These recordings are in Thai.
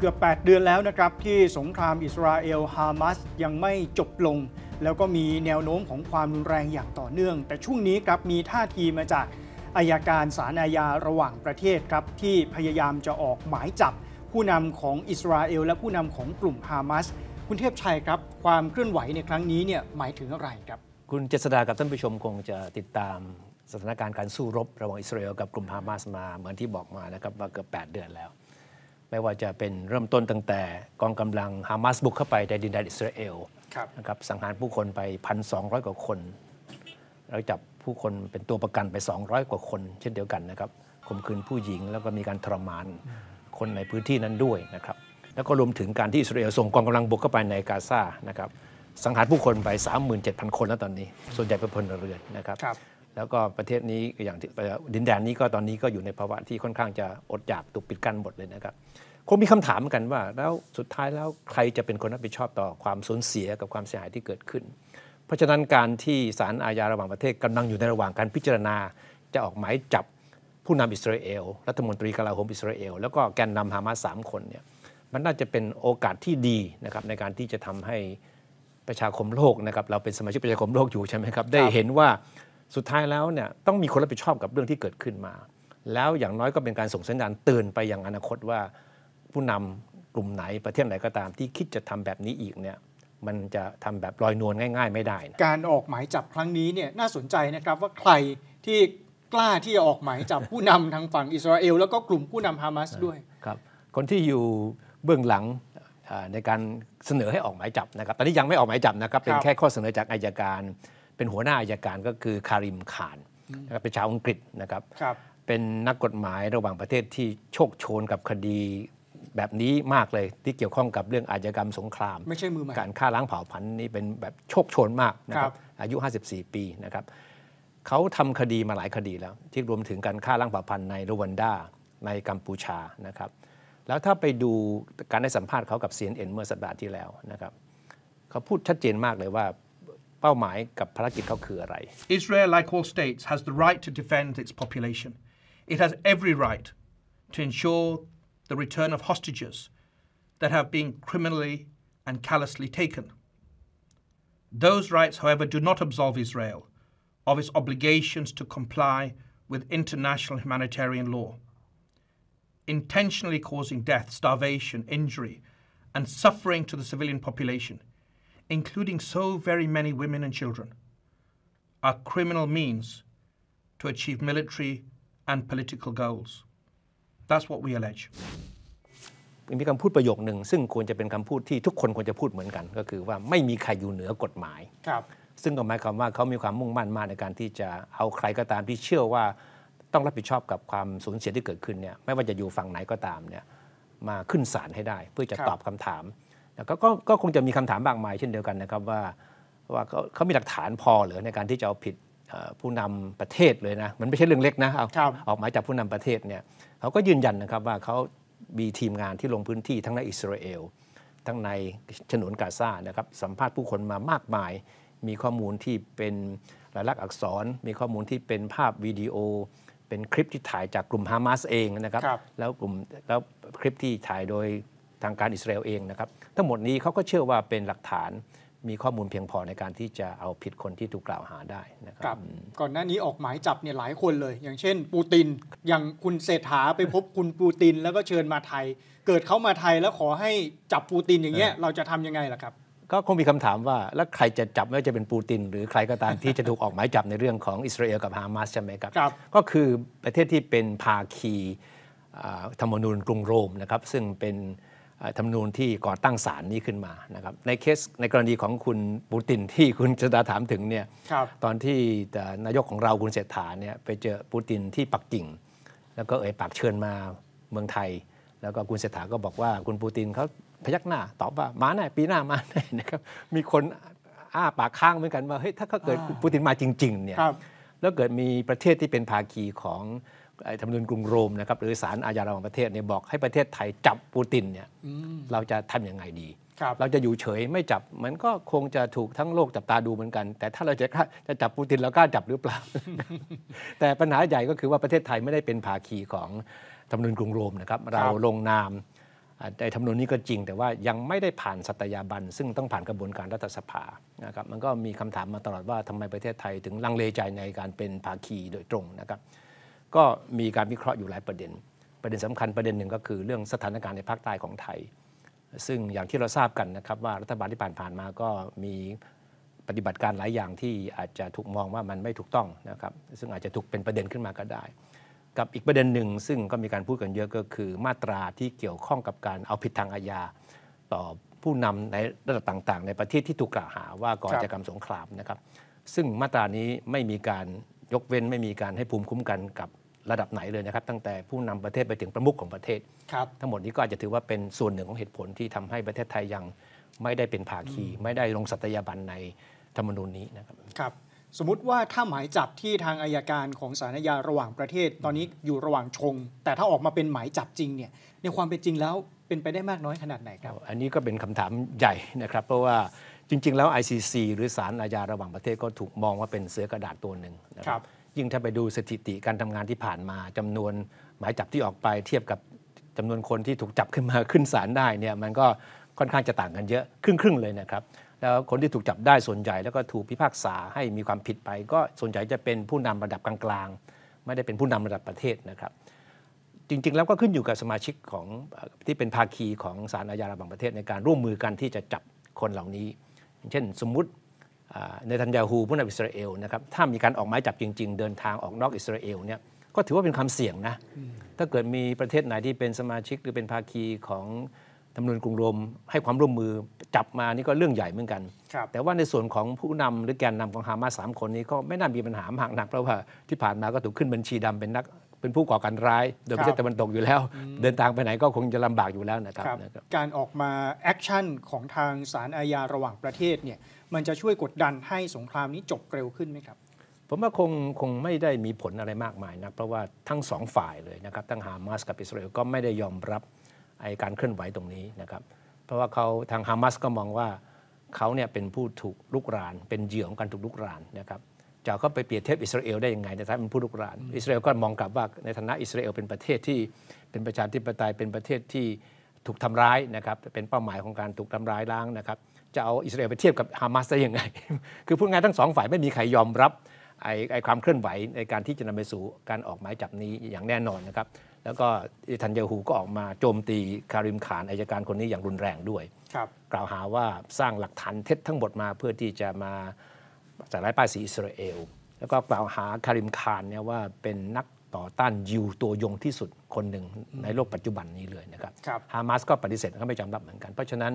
เกือบ 8 เดือนแล้วนะครับที่สงครามอิสราเอลฮามาสยังไม่จบลง แล้วก็มีแนวโน้มของความรุนแรงอย่างต่อเนื่อง แต่ช่วงนี้ครับมีท่าทีมาจากอายการศาลอาญาระหว่างประเทศครับที่พยายามจะออกหมายจับผู้นำของอิสราเอล และผู้นำของกลุ่มฮามาสคุณเทพชัยครับความเคลื่อนไหวในครั้งนี้เนี่ยหมายถึงอะไรครับคุณเจษดากับท่านผู้ชมคงจะติดตามสถานการณ์การสู้รบระหว่างอิสราเอลกับกลุ่มฮามาสมาเหมือนที่บอกมานะครับว่าเกือบ8เดือนแล้วไม่ว่าจะเป็นเริ่มต้นตั้งแต่ กองกำลังฮามาสบุกเข้าไปในดินแดนอิสราเอลนะครับสังหารผู้คนไป 1,200 กว่าคนแล้วจับผู้คนเป็นตัวประกันไป 200 กว่าคน เช่นเดียวกันนะครับข่มขืนผู้หญิงแล้วก็มีการทรมานคนในพื้นที่นั้นด้วยนะครับแล้วก็รวมถึงการที่อิสราเอลส่งกองกำลังบุกเข้าไปในกาซานะครับสังหารผู้คนไป 37,000 คนแล้วตอนนี้ ส่วนใหญ่เป็นพลเรือนนะครับรบแล้วก็ประเทศนี้อย่างดินแดนนี้ก็ตอนนี้ก็อยู่ในภาวะที่ค่อนข้างจะอดอยากถูกปิดกั้นหมดเลยนะครับ คงมีคำถามกันว่าแล้วสุดท้ายแล้วใครจะเป็นคนรับผิดชอบต่อความสูญเสียกับความเสียหายที่เกิดขึ้น เพราะฉะนั้นการที่ศาลอาญาระหว่างประเทศกำลังอยู่ในระหว่างการพิจารณา จะออกหมายจับผู้นำอิสราเอลรัฐมนตรีกลาโหมอิสราเอลแล้วก็แกนนำฮามาสสามคนเนี่ยมันน่าจะเป็นโอกาสที่ดีนะครับในการที่จะทำให้ประชาคมโลกนะครับเราเป็นสมาชิกประชาคมโลกอยู่ใช่ไหมครับได้เห็นว่าสุดท้ายแล้วเนี่ยต้องมีคนรับผิดชอบกับเรื่องที่เกิดขึ้นมา แล้วอย่างน้อยก็เป็นการส่งสัญญาณเตือนไปยังอนาคตว่าผู้นำกลุ่มไหนประเทศไหนก็ตามที่คิดจะทำแบบนี้อีกเนี่ยมันจะทำแบบลอยนวลง่ายๆไม่ได้นะการออกหมายจับครั้งนี้เนี่ยน่าสนใจนะครับว่าใครที่กล้าที่จะออกหมายจับผู้นำทางฝั่งอิสราเอลแล้วก็กลุ่มผู้นำฮามาสด้วยครับคนที่อยู่เบื้องหลังในการเสนอให้ออกหมายจับนะครับ ตอนนี้ยังไม่ออกหมายจับนะครับเป็นแค่ข้อเสนอจากอายการเป็นหัวหน้าอายการก็คือคาริมขานนะครับเป็นชาวอังกฤษนะครับรบเป็นนักกฎหมายระหว่างประเทศที่โชคโชนกับคดีแบบนี้มากเลย ที่เกี่ยวข้องกับเรื่องอาชญากรรมสงครามไม่ใช่มือใหม่การฆ่าล้างเผ่าพันธุ์นี่เป็นแบบโชคโชนมากนะครับอายุ 54 ปีนะครับเขาทำคดีมาหลายคดีแล้วที่รวมถึงการฆ่าล้างเผ่าพันธุ์ในรวันดาในกัมพูชานะครับ แล้วถ้าไปดูการได้สัมภาษณ์เขากับเเซนอ็นเมื่อสัปดาห์ที่แล้วนะครับเขาพูดชัดเจนมากเลยว่าเป้าหมายกับภารกิจเขาคืออะไร Israel like all states has the right to defend its population it has every right to ensure the return of hostages that have been criminally and callously taken those rights however do not absolve Israel of its obligations to comply with international humanitarian law intentionally causing death starvation injury and suffering to the civilian population including so very many women and children, are criminal means to achieve military and political goals. That's what we allege. มีคำพูดประโยคหนึ่งซึ่งควรจะเป็นคำพูดที่ทุกคนควรจะพูดเหมือนกัน ก็คือว่าไม่มีใครอยู่เหนือกฎหมายครับซึ่งก็หมายความว่าเขามีความมุ่งมั่นมากในการที่จะเอาใครก็ตามที่เชื่อว่าต้องรับผิดชอบกับความสูญเสียที่เกิดขึ้นเนี่ยไม่ว่าจะอยู่ฝั่งไหนก็ตามเนี่ยมาขึ้นศาลให้ได้ เพื่อจะตอบคำถามแลก็ก็คงจะมีคำถามมากมายเช่นเดียวกันนะครับว่าว่าเขามีหลักฐานพอหรือในการที่จะเอาผิดผู้นำประเทศเลยนะ มันไม่ใช่เรื่องเล็กนะเอาออกหมายจากผู้นำประเทศเนี่ยเขาก็ยืนยันนะครับว่าเขามีทีมงานที่ลงพื้นที่ทั้งในอิสราเอลทั้งในฉนวนกาซานะครับ สัมภาษณ์ผู้คนมามากมาย มีข้อมูลที่เป็นลายลักษณ์อักษร มีข้อมูลที่เป็นภาพวิดีโอ เป็นคลิปที่ถ่ายจากกลุ่มฮามาสเองนะครับรบแล้วกลุ่มแล้วคลิปที่ถ่ายโดยทางการอิสราเอลเองนะครับ ทั้งหมดนี้เขาก็เชื่อว่าเป็นหลักฐาน มีข้อมูลเพียงพอในการที่จะเอาผิดคนที่ถูกกล่าวหาได้นะครับก่อนหน้านี้ออกหมายจับเนี่ยหลายคนเลย อย่างเช่นปูติน อย่างคุณเศรษฐาไปพบคุณปูติน แล้วก็เชิญมาไทย เกิดเขามาไทยแล้วขอให้จับปูตินอย่างเงี้ยเราจะทำยังไงล่ะครับ ก็คงมีคำถามว่าแล้วใครจะจับไม่ว่าจะเป็นปูตินหรือใครก็ตามที่จะถูกออกหมายจับในเรื่องของอิสราเอลกับฮามาสใช่ไหมครับรบก็คือประเทศที่เป็นภาคีธรรมนูญกรุงโรมนะครับ ซึ่งเป็นธรรมนูญที่ก่อตั้งศาลนี้ขึ้นมา นะครับ ในเคส ในกรณีของคุณปูติน ที่คุณชดาถามถึงเนี่ยตอนที่นายกของเราคุณเศรษฐาเนี่ยไปเจอปูตินที่ปักกิ่ง แล้วก็เอ่ยปากเชิญมาเมืองไทย แล้วก็คุณเศรษฐาก็บอกว่า คุณปูตินเขาพยักหน้าตอบว่า มาแน่ปีหน้ามาแน่นะครับ มีคนอ้าปากค้างเหมือนกันว่าเฮ้ยถ้าเกิดปูตินมาจริงๆเนี่ยแล้วเกิดมีประเทศที่เป็นภาคีของธรรมนูญกรุงโรมนะครับหรือศาลอาญาระหว่างประเทศเนี่ยบอกให้ประเทศไทยจับปูตินเนี่ยเราจะทํำยังไงดีเราจะอยู่เฉยไม่จับ มันก็คงจะถูกทั้งโลกจับตาดูเหมือนกันแต่ถ้าเราจะจะจับปูตินเรากล้าจับหรือเปล่า แต่ปัญหาใหญ่ก็คือว่าประเทศไทยไม่ได้เป็นภาคีของธรรมนูญกรุงโรมนะครับเราลงนามในธรรมนูญนี้ก็จริง แต่ว่ายังไม่ได้ผ่านสัตยาบัน ซึ่งต้องผ่านกระบวนการรัฐสภานะครับมันก็มีคำถามมาตลอดว่าทำไมประเทศไทยถึงลังเลใจในการเป็นภาคีโดยตรงนะครับก็มีการวิเคราะห์อยู่หลายประเด็น ประเด็นสำคัญประเด็นหนึ่งก็คือเรื่องสถานการณ์ในภาคใต้ของไทย ซึ่งอย่างที่เราทราบกันนะครับ ว่ารัฐบาลที่ผ่านๆมาก็มีปฏิบัติการหลายอย่างที่อาจจะถูกมองว่ามันไม่ถูกต้องนะครับซึ่งอาจจะถูกเป็นประเด็นขึ้นมาก็ได้ กับอีกประเด็นหนึ่งซึ่งก็มีการพูดกันเยอะก็คือ มาตราที่เกี่ยวข้องกับการเอาผิดทางอาญา ต่อผู้นำในระดับต่างๆ ในประเทศที่ถูกกล่าวหาว่าก่อจะกรรมสงครามนะครับ ซึ่งมาตรานี้ไม่มีการยกเว้นไม่มีการให้ภูมิคุ้มกันกับระดับไหนเลยนะครับ ตั้งแต่ผู้นำประเทศไปถึงประมุขของประเทศทั้งหมดนี้ก็อาจจะถือว่าเป็นส่วนหนึ่งของเหตุผลที่ทำให้ประเทศไทยยัง ไม่ได้เป็นภาคี ไม่ได้ลงสัตยาบันในธรรมนูญนี้นะครับครับสมมติว่าถ้าหมายจับที่ทางอายการของสารยาระหว่างประเทศ ตอนนี้อยู่ระหว่างชง แต่ถ้าออกมาเป็นหมายจับจริงเนี่ยในความเป็นจริงแล้วเป็นไปได้มากน้อยขนาดไหนครับ อันนี้ก็เป็นคำถามใหญ่นะครับ เพราะว่าจริงๆแล้ว ICC หรือศาลอาญาระหว่างประเทศก็ถูกมองว่าเป็นเสือกระดาษตัวหนึ่งนะครับ ยิ่งถ้าไปดูสถิติการทำงานที่ผ่านมาจำนวนหมายจับที่ออกไปเทียบกับจำนวนคนที่ถูกจับขึ้นมาขึ้นศาลได้เนี่ยมันก็ค่อนข้างจะต่างกันเยอะ ครึ่งๆเลยนะครับ แล้วคนที่ถูกจับได้ส่วนใหญ่ แล้วก็ถูกพิพากษาให้มีความผิดไป ก็ส่วนใหญ่จะเป็นผู้นำระดับกลางๆ ไม่ได้เป็นผู้นำระดับประเทศนะครับ จริงๆแล้วก็ขึ้นอยู่กับสมาชิกของที่เป็นภาคีของศาลอาญาระหว่างประเทศในการร่วมมือกันที่จะจับคนเหล่านี้เช่นสมมุติในทันยาฮูผู้นำอิสราเอลนะครับถ้ามีการออกหมายจับจริงๆ เดินทางออกนอกอิสราเอลเนี่ยก็ถือว่าเป็นความเสี่ยงนะ ถ้าเกิดมีประเทศไหนที่เป็นสมาชิกหรือเป็นภาคีของจำนวนกรุงรม ให้ความร่วมมือจับมานี่ก็เรื่องใหญ่เหมือนกัน แต่ว่าในส่วนของผู้นำหรือแกนนำของฮามาสสามคนนี้ก็ไม่น่ามีปัญหามากนักเพราะว่าที่ผ่านมาก็ถูกขึ้นบัญชีดำเป็นนักเป็นผู้ก่อการร้ายโดยประเทศตะวันตกอยู่แล้ว เดินทางไปไหนก็คงจะลำบากอยู่แล้วนะครับรบการออกมาแอคชั่นของทางสารอาญาระหว่างประเทศเนี่ยมันจะช่วยกดดันให้สงครามนี้จบเร็วขึ้นไหมครับ ผมว่าคงคงไม่ได้มีผลอะไรมากมายนะเพราะว่าทั้งสองฝ่ายเลยนะครับ ทั้งฮามาสกับอิสราเอลก็ไม่ได้ยอมรับไอการเคลื่อนไหวตรงนี้นะครับ เพราะว่าเขาทางฮามาสก็มองว่าเขาเนี่ยเป็นผู้ถูกลุกราน เป็นเหยื่อของการถูกลุกรานนะครับจะก็ไปเปรียบเทียบอิสราเอลได้ยังไงในฐานะเป็นผู้ลุกรานอิสราเอลก็มองกลับว่าในฐานะอิสราเอลเป็นประเทศที่เป็นประชาธิปไตยเป็นประเทศที่ถูกทำร้ายนะครับเป็นเป้าหมายของการถูกทำร้ายล้างนะครับจะเอาอิสราเอลไปเทียบกับฮามาสได้ยังไง คือพูดง่ายทั้งสองฝ่ายไม่มีใครยอมรับไอ้ไอความเคลื่อนไหวในการที่จะนำไปสู่การออกหมายจับนี้อย่างแน่นอนนะครับ แล้วก็ทันยาหูก็ออกมาโจมตีคาริมขานอายการคนนี้อย่างรุนแรงด้วยครับกล่าวหาว่าสร้างหลักฐานเท็จทั้งหมดมาเพื่อที่จะมาจากร้ายป้ายสีอิสราเอล แล้วก็กล่าวหาคาริมคารเนี่ยว่าเป็นนักต่อต้านยิวตัวยงที่สุดคนหนึ่ง ในโลกปัจจุบันนี้เลยนะครับฮามาสก็ปฏิเสธก็ไม่จำรับเหมือนกัน เพราะฉะนั้น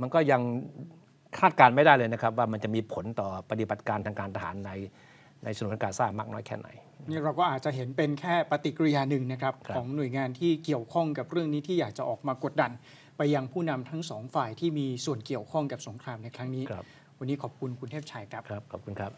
มันก็ยังคาดการไม่ได้เลยนะครับ ว่ามันจะมีผลต่อปฏิบัติการทางการทหาร ในในฉนวนกาซามากน้อยแค่ไหนนี่เราก็อาจจะเห็นเป็นแค่ปฏิกิริยาหนึ่งนะครับรบของหน่วยงานที่เกี่ยวข้องกับเรื่องนี้ที่อยากจะออกมากดดันไปยังผู้นำทั้งสองฝ่ายที่มีส่วนเกี่ยวข้องกับสงครามในครั้งนี้วันนี้ขอบคุณคุณเทพชัยครับ ครับ ขอบคุณครับ